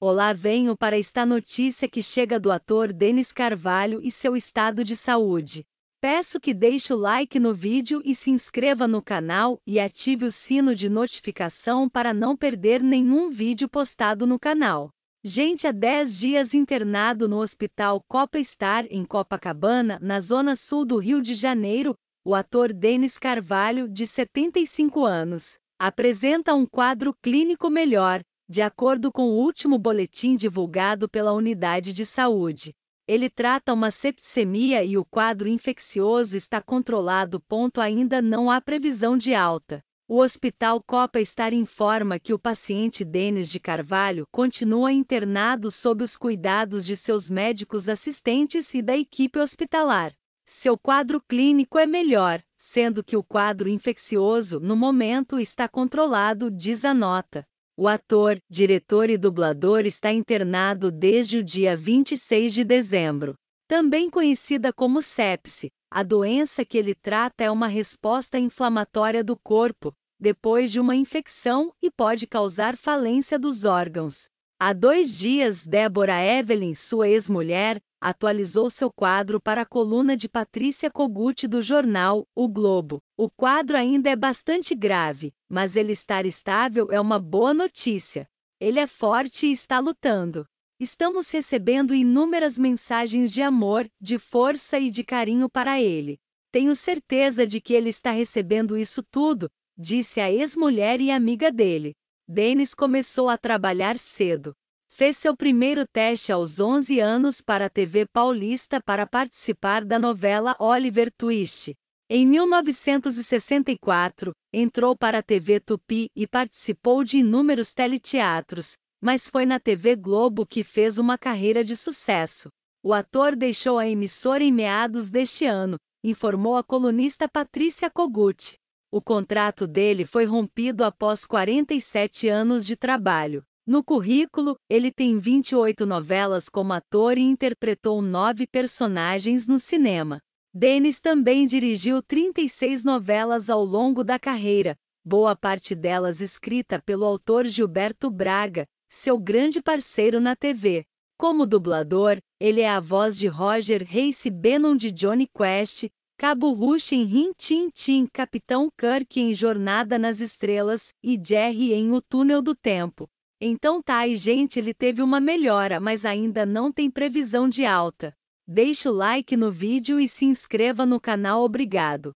Olá, venho para esta notícia que chega do ator Denis Carvalho e seu estado de saúde. Peço que deixe o like no vídeo e se inscreva no canal e ative o sino de notificação para não perder nenhum vídeo postado no canal. Gente há 10 dias internado no Hospital Copa Star em Copacabana, na zona sul do Rio de Janeiro, o ator Denis Carvalho, de 75 anos, apresenta um quadro clínico melhor de acordo com o último boletim divulgado pela unidade de saúde, ele trata uma septicemia e o quadro infeccioso está controlado. Ponto ainda não há previsão de alta. O Hospital Copa Estar informa que o paciente Denis de Carvalho continua internado sob os cuidados de seus médicos assistentes e da equipe hospitalar. Seu quadro clínico é melhor, sendo que o quadro infeccioso no momento está controlado, diz a nota. O ator, diretor e dublador está internado desde o dia 26 de dezembro. Também conhecida como sepse, a doença que ele trata é uma resposta inflamatória do corpo, depois de uma infecção, e pode causar falência dos órgãos. Há dois dias, Débora Evelyn, sua ex-mulher, atualizou seu quadro para a coluna de Patrícia Kogut do jornal O Globo. O quadro ainda é bastante grave, mas ele estar estável é uma boa notícia. Ele é forte e está lutando. Estamos recebendo inúmeras mensagens de amor, de força e de carinho para ele. Tenho certeza de que ele está recebendo isso tudo, disse a ex-mulher e amiga dele. Dennis começou a trabalhar cedo. Fez seu primeiro teste aos 11 anos para a TV Paulista para participar da novela Oliver Twist. Em 1964, entrou para a TV Tupi e participou de inúmeros teleteatros, mas foi na TV Globo que fez uma carreira de sucesso. O ator deixou a emissora em meados deste ano, informou a colunista Patrícia Kogut. O contrato dele foi rompido após 47 anos de trabalho. No currículo, ele tem 28 novelas como ator e interpretou nove personagens no cinema. Dennis também dirigiu 36 novelas ao longo da carreira, boa parte delas escrita pelo autor Gilberto Braga, seu grande parceiro na TV. Como dublador, ele é a voz de Roger Reis e de Johnny Quest, Cabo Rush em Rin Tin Tin, Capitão Kirk em Jornada nas Estrelas e Jerry em O Túnel do Tempo. Então tá aí gente, ele teve uma melhora, mas ainda não tem previsão de alta. Deixe o like no vídeo e se inscreva no canal, obrigado.